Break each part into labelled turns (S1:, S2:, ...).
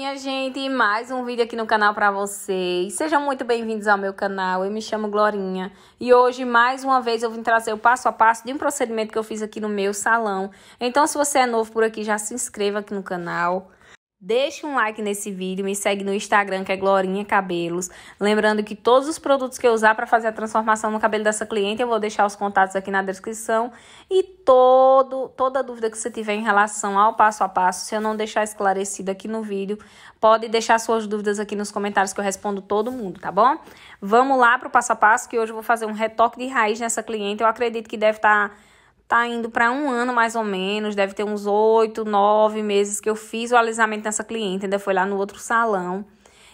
S1: minha gente, mais um vídeo aqui no canal para vocês. Sejam muito bem-vindos ao meu canal. Eu me chamo Glorinha e hoje mais uma vez eu vim trazer o passo a passo de um procedimento que eu fiz aqui no meu salão. Então, se você é novo por aqui, já se inscreva aqui no canal Deixe um like nesse vídeo, me segue no Instagram que é Glorinha Cabelos. Lembrando que todos os produtos que eu usar para fazer a transformação no cabelo dessa cliente, eu vou deixar os contatos aqui na descrição. E todo, toda dúvida que você tiver em relação ao passo a passo, se eu não deixar esclarecido aqui no vídeo, pode deixar suas dúvidas aqui nos comentários que eu respondo todo mundo, tá bom? Vamos lá para o passo a passo, que hoje eu vou fazer um retoque de raiz nessa cliente. Eu acredito que deve estar... Tá tá indo para um ano mais ou menos, deve ter uns oito, nove meses que eu fiz o alisamento nessa cliente, ainda foi lá no outro salão.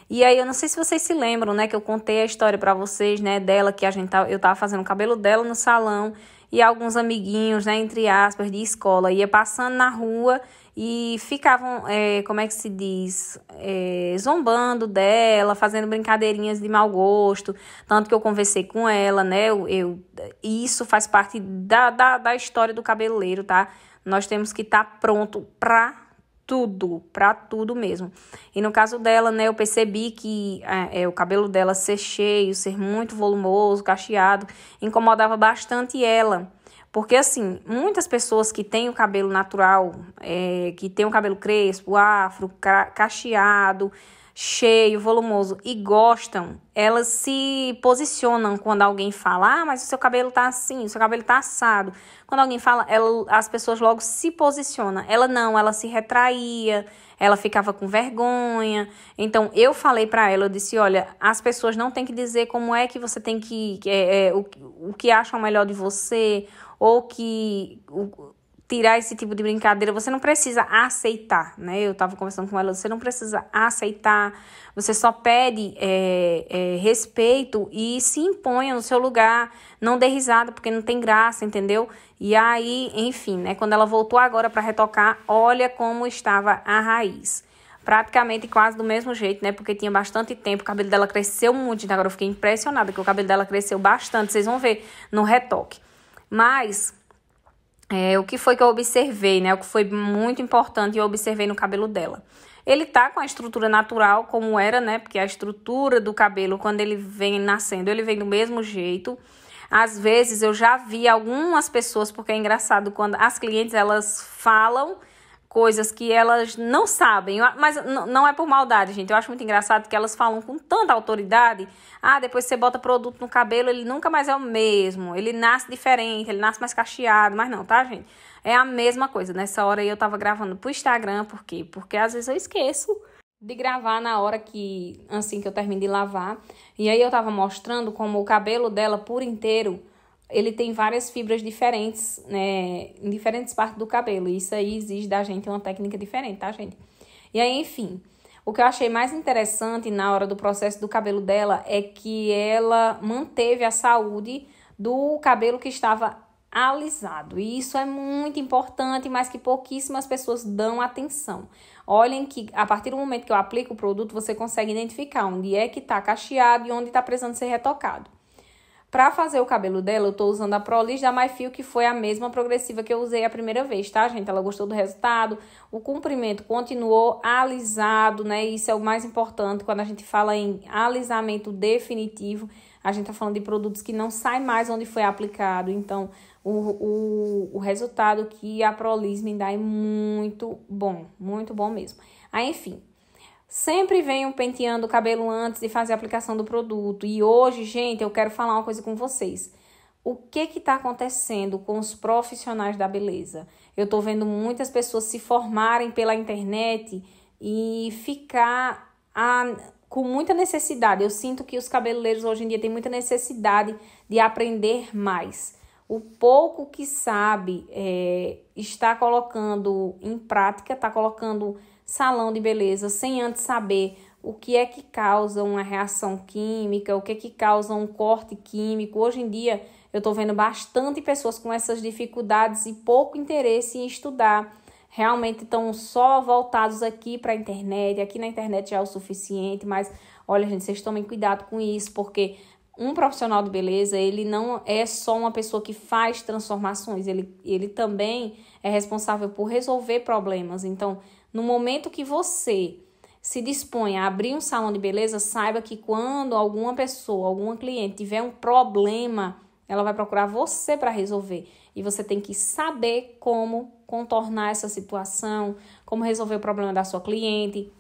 S1: E aí, eu não sei se vocês se lembram, né, que eu contei a história para vocês, né, dela, que a gente tá, eu tava fazendo o cabelo dela no salão, e alguns amiguinhos, né, entre aspas, de escola, ia passando na rua e ficavam, é, como é que se diz, é, zombando dela, fazendo brincadeirinhas de mau gosto, tanto que eu conversei com ela, né, eu, eu isso faz parte da, da, da história do cabeleiro tá? Nós temos que estar tá pronto pra tudo, pra tudo mesmo. E no caso dela, né, eu percebi que é, é, o cabelo dela ser cheio, ser muito volumoso, cacheado, incomodava bastante ela. Porque, assim, muitas pessoas que têm o cabelo natural, é, que têm o cabelo crespo, afro, cacheado, cheio, volumoso e gostam, elas se posicionam quando alguém fala: "Ah, mas o seu cabelo tá assim, o seu cabelo tá assado". Quando alguém fala, ela, as pessoas logo se posicionam. Ela não, ela se retraía, ela ficava com vergonha. Então eu falei para ela, eu disse: "Olha, as pessoas não têm que dizer como é que você tem que é, é, o, o que acham melhor de você ou que o, tirar esse tipo de brincadeira, você não precisa aceitar, né? Eu estava conversando com ela, você não precisa aceitar, você só pede é, é, respeito e se imponha no seu lugar, não dê risada, porque não tem graça, entendeu? E aí, enfim, né? Quando ela voltou agora para retocar, olha como estava a raiz. Praticamente quase do mesmo jeito, né? Porque tinha bastante tempo, o cabelo dela cresceu muito, então agora eu fiquei impressionada que o cabelo dela cresceu bastante, vocês vão ver no retoque. Mas é, o que foi que eu observei, né? O que foi muito importante eu observei no cabelo dela. Ele tá com a estrutura natural como era, né? Porque a estrutura do cabelo quando ele vem nascendo, ele vem do mesmo jeito. Às vezes eu já vi algumas pessoas, porque é engraçado quando as clientes elas falam coisas que elas não sabem. Mas não é por maldade, gente. Eu acho muito engraçado que elas falam com tanta autoridade. Ah, depois você bota produto no cabelo, ele nunca mais é o mesmo. Ele nasce diferente, ele nasce mais cacheado. Mas não, tá, gente? É a mesma coisa. Nessa hora aí eu tava gravando pro Instagram, por quê? Porque às vezes eu esqueço de gravar na hora que, assim que eu termino de lavar. E aí eu tava mostrando como o cabelo dela por inteiro ele tem várias fibras diferentes, né, em diferentes partes do cabelo. E isso aí exige da gente uma técnica diferente, tá, gente? E aí, enfim, o que eu achei mais interessante na hora do processo do cabelo dela é que ela manteve a saúde do cabelo que estava alisado. E isso é muito importante, mas que pouquíssimas pessoas dão atenção. Olhem que a partir do momento que eu aplico o produto, você consegue identificar onde é que está cacheado e onde está precisando ser retocado. Para fazer o cabelo dela, eu tô usando a Prolis da MyFeel, que foi a mesma progressiva que eu usei a primeira vez, tá, gente? Ela gostou do resultado, o comprimento continuou alisado, né? Isso é o mais importante quando a gente fala em alisamento definitivo. A gente tá falando de produtos que não sai mais onde foi aplicado. Então, o, o, o resultado que a Prolis me dá é muito bom, muito bom mesmo. Aí, enfim, sempre venham penteando o cabelo antes de fazer a aplicação do produto. E hoje, gente, eu quero falar uma coisa com vocês. O que que está acontecendo com os profissionais da beleza? Eu estou vendo muitas pessoas se formarem pela internet e ficar a, ah, com muita necessidade. Eu sinto que os cabeleireiros hoje em dia têm muita necessidade de aprender mais. O pouco que sabe é, está colocando em prática, está colocando salão de beleza sem antes saber o que é que causa uma reação química, o que é que causa um corte químico. Hoje em dia, eu estou vendo bastante pessoas com essas dificuldades e pouco interesse em estudar. Realmente estão só voltados aqui para a internet. Aqui na internet já é o suficiente, mas olha, gente, vocês tomem cuidado com isso, porque um profissional de beleza, ele não é só uma pessoa que faz transformações, ele, ele também é responsável por resolver problemas. Então, no momento que você se dispõe a abrir um salão de beleza, saiba que quando alguma pessoa, alguma cliente tiver um problema, ela vai procurar você para resolver. E você tem que saber como contornar essa situação, como resolver o problema da sua cliente.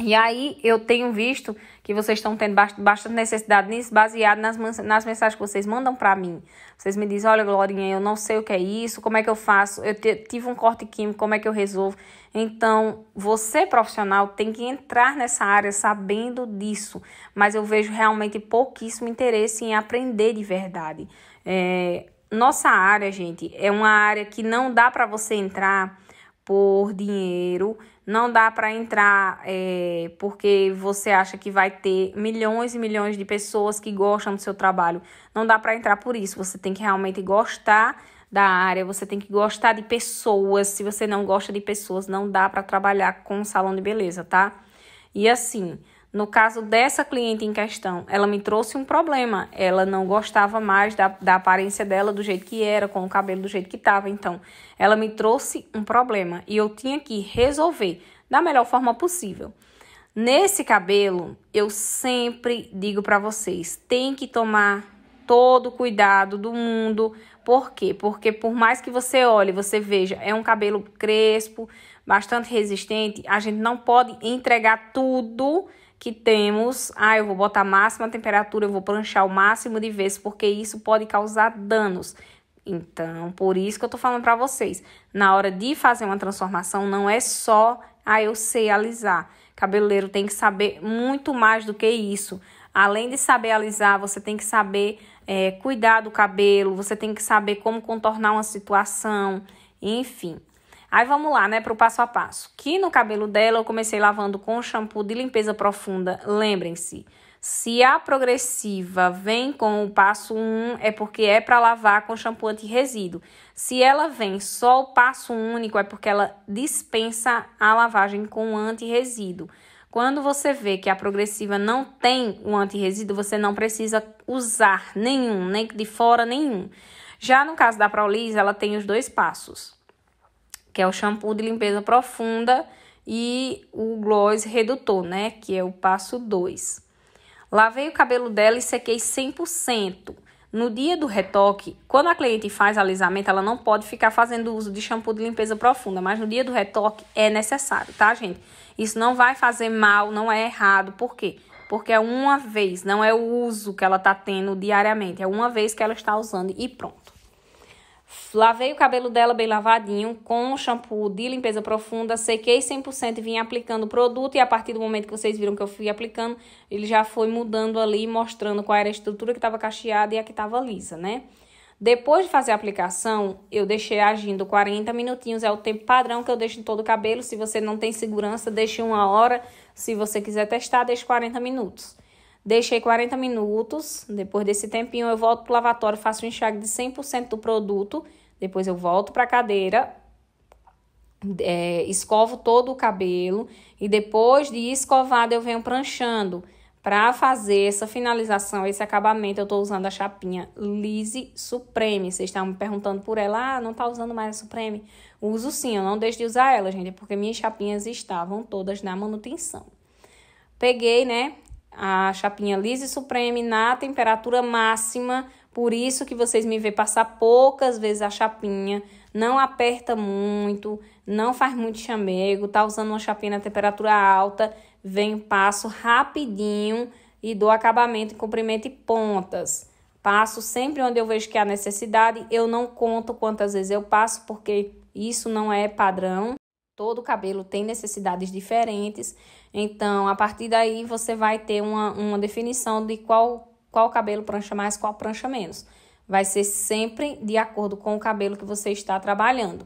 S1: E aí eu tenho visto que vocês estão tendo bastante necessidade nisso, baseado nas, nas mensagens que vocês mandam para mim. Vocês me dizem, olha, Glorinha, eu não sei o que é isso, como é que eu faço? Eu tive um corte químico, como é que eu resolvo? Então, você profissional tem que entrar nessa área sabendo disso, mas eu vejo realmente pouquíssimo interesse em aprender de verdade. É, nossa área, gente, é uma área que não dá para você entrar por dinheiro, não dá para entrar é, porque você acha que vai ter milhões e milhões de pessoas que gostam do seu trabalho. Não dá para entrar por isso. Você tem que realmente gostar da área, você tem que gostar de pessoas. Se você não gosta de pessoas, não dá para trabalhar com um salão de beleza, tá? E assim, no caso dessa cliente em questão, ela me trouxe um problema. Ela não gostava mais da, da aparência dela do jeito que era, com o cabelo do jeito que estava. Então, ela me trouxe um problema e eu tinha que resolver da melhor forma possível. Nesse cabelo, eu sempre digo para vocês, tem que tomar todo o cuidado do mundo. Por quê? Porque por mais que você olhe, você veja, é um cabelo crespo, bastante resistente, a gente não pode entregar tudo que temos, ah, eu vou botar máxima temperatura, eu vou pranchar o máximo de vezes, porque isso pode causar danos. Então, por isso que eu tô falando para vocês, na hora de fazer uma transformação, não é só, ah, eu sei alisar. Cabeleiro tem que saber muito mais do que isso. Além de saber alisar, você tem que saber é, cuidar do cabelo, você tem que saber como contornar uma situação, enfim. Aí vamos lá, né, pro passo a passo. Que no cabelo dela eu comecei lavando com shampoo de limpeza profunda. Lembrem-se, se a progressiva vem com o passo 1, é porque é para lavar com shampoo anti-resíduo. Se ela vem só o passo único, é porque ela dispensa a lavagem com anti-resíduo. Quando você vê que a progressiva não tem o um anti-resíduo, você não precisa usar nenhum, nem de fora nenhum. Já no caso da Praulis, ela tem os dois passos que é o shampoo de limpeza profunda e o gloss redutor, né, que é o passo 2. Lavei o cabelo dela e sequei 100%. No dia do retoque, quando a cliente faz alisamento, ela não pode ficar fazendo uso de shampoo de limpeza profunda, mas no dia do retoque é necessário, tá, gente? Isso não vai fazer mal, não é errado, por quê? Porque é uma vez, não é o uso que ela tá tendo diariamente, é uma vez que ela está usando e pronto. Lavei o cabelo dela bem lavadinho com shampoo de limpeza profunda, sequei 100% e vim aplicando o produto e a partir do momento que vocês viram que eu fui aplicando, ele já foi mudando ali, mostrando qual era a estrutura que estava cacheada e a que estava lisa, né? Depois de fazer a aplicação, eu deixei agindo 40 minutinhos, é o tempo padrão que eu deixo em todo o cabelo. Se você não tem segurança, deixe uma hora. Se você quiser testar, deixe 40 minutos. Deixei 40 minutos. Depois desse tempinho, eu volto pro lavatório, faço o enxague de 100% do produto. Depois eu volto pra cadeira, é, escovo todo o cabelo. E depois de escovado, eu venho pranchando. pra fazer essa finalização, esse acabamento, eu estou usando a chapinha Lise Supreme. Vocês estavam me perguntando por ela, ah, não está usando mais a Supreme? Uso sim, eu não deixo de usar ela, gente, é porque minhas chapinhas estavam todas na manutenção. Peguei, né, a chapinha lisa e supreme na temperatura máxima, por isso que vocês me vê passar poucas vezes a chapinha, não aperta muito, não faz muito chamego, tá usando uma chapinha na temperatura alta, vem passo rapidinho e dou acabamento em comprimento e pontas. Passo sempre onde eu vejo que há necessidade, eu não conto quantas vezes eu passo, porque isso não é padrão. Todo cabelo tem necessidades diferentes, então a partir daí você vai ter uma, uma definição de qual, qual cabelo prancha mais, qual prancha menos. Vai ser sempre de acordo com o cabelo que você está trabalhando.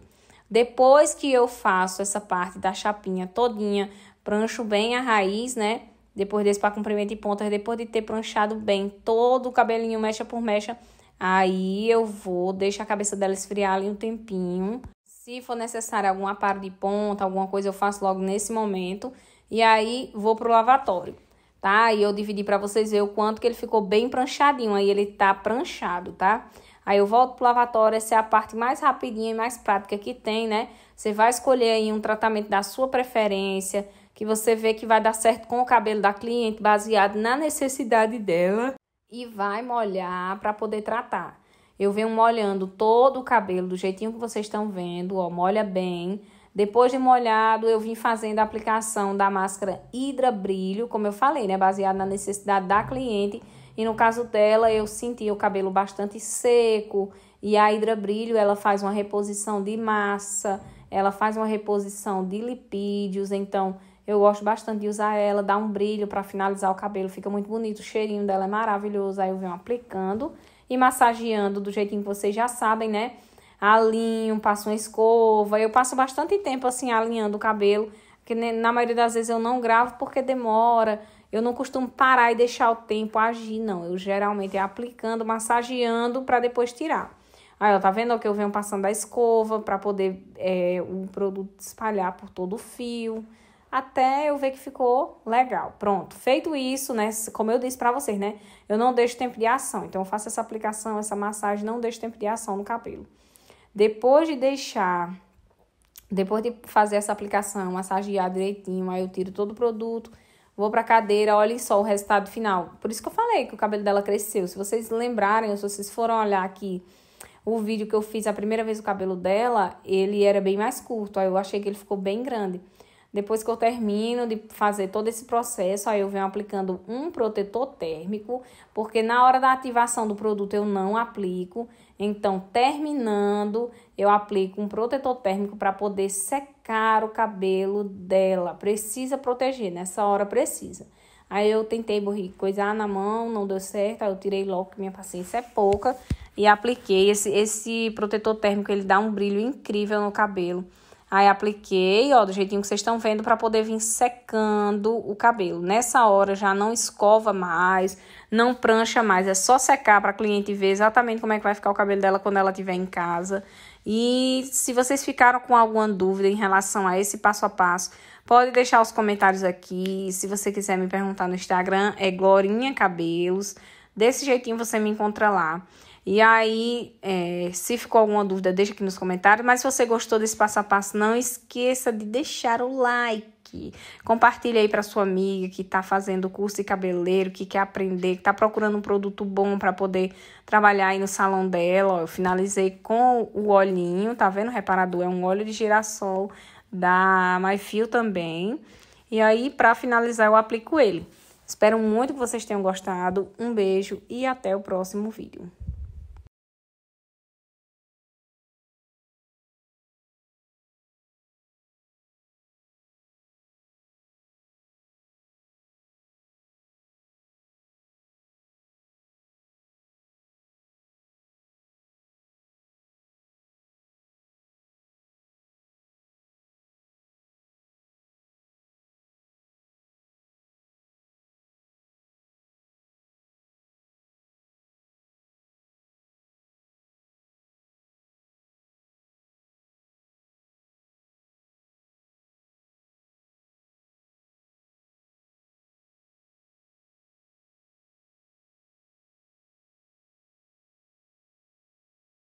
S1: Depois que eu faço essa parte da chapinha todinha, prancho bem a raiz, né? Depois desse para comprimento e pontas, depois de ter pranchado bem todo o cabelinho mecha por mecha, aí eu vou deixar a cabeça dela esfriar ali um tempinho. Se for necessário algum aparo de ponta, alguma coisa, eu faço logo nesse momento. E aí vou pro lavatório, tá? E eu dividi para vocês ver o quanto que ele ficou bem pranchadinho. Aí ele tá pranchado, tá? Aí eu volto pro lavatório, essa é a parte mais rapidinha e mais prática que tem, né? Você vai escolher aí um tratamento da sua preferência, que você vê que vai dar certo com o cabelo da cliente, baseado na necessidade dela, e vai molhar para poder tratar. Eu venho molhando todo o cabelo do jeitinho que vocês estão vendo, ó, molha bem. Depois de molhado, eu vim fazendo a aplicação da máscara Hidra Brilho, como eu falei, né, baseada na necessidade da cliente. E no caso dela, eu senti o cabelo bastante seco, e a Hidra Brilho, ela faz uma reposição de massa, ela faz uma reposição de lipídios, então eu gosto bastante de usar ela, dá um brilho para finalizar o cabelo, fica muito bonito, o cheirinho dela é maravilhoso, aí eu venho aplicando e massageando do jeitinho que vocês já sabem, né? Alinho, passo uma escova. Eu passo bastante tempo assim alinhando o cabelo, que na maioria das vezes eu não gravo porque demora. Eu não costumo parar e deixar o tempo agir, não. Eu geralmente é aplicando, massageando para depois tirar. Aí, ó, tá vendo ó, que eu venho passando a escova para poder é, o produto espalhar por todo o fio até eu ver que ficou legal. Pronto, feito isso, né? Como eu disse para vocês, né? Eu não deixo tempo de ação. Então, eu faço essa aplicação, essa massagem, não deixo tempo de ação no cabelo. Depois de deixar, depois de fazer essa aplicação, massagear direitinho, aí eu tiro todo o produto, vou pra cadeira, olhem só o resultado final. Por isso que eu falei que o cabelo dela cresceu. Se vocês lembrarem, ou se vocês foram olhar aqui o vídeo que eu fiz a primeira vez o cabelo dela, ele era bem mais curto. Aí eu achei que ele ficou bem grande. Depois que eu termino de fazer todo esse processo, aí eu venho aplicando um protetor térmico, porque na hora da ativação do produto eu não aplico. Então, terminando, eu aplico um protetor térmico para poder secar o cabelo dela. Precisa proteger, nessa né? hora precisa. Aí eu tentei coisar na mão, não deu certo, aí eu tirei logo, que minha paciência é pouca, e apliquei. Esse, esse protetor térmico, ele dá um brilho incrível no cabelo. Aí apliquei, ó, do jeitinho que vocês estão vendo, para poder vir secando o cabelo. Nessa hora já não escova mais, não prancha mais, é só secar para a cliente ver exatamente como é que vai ficar o cabelo dela quando ela estiver em casa. E se vocês ficaram com alguma dúvida em relação a esse passo a passo, pode deixar os comentários aqui. Se você quiser me perguntar no Instagram, é Glorinha Cabelos. Desse jeitinho você me encontra lá. E aí, é, se ficou alguma dúvida, deixa aqui nos comentários. Mas se você gostou desse passo a passo, não esqueça de deixar o like. Compartilha aí para sua amiga que está fazendo curso de cabeleiro, que quer aprender, que está procurando um produto bom para poder trabalhar aí no salão dela. eu finalizei com o olhinho, tá vendo? reparador é um óleo de girassol da MyFeel também. E aí, para finalizar, eu aplico ele. Espero muito que vocês tenham gostado. Um beijo e até o próximo vídeo.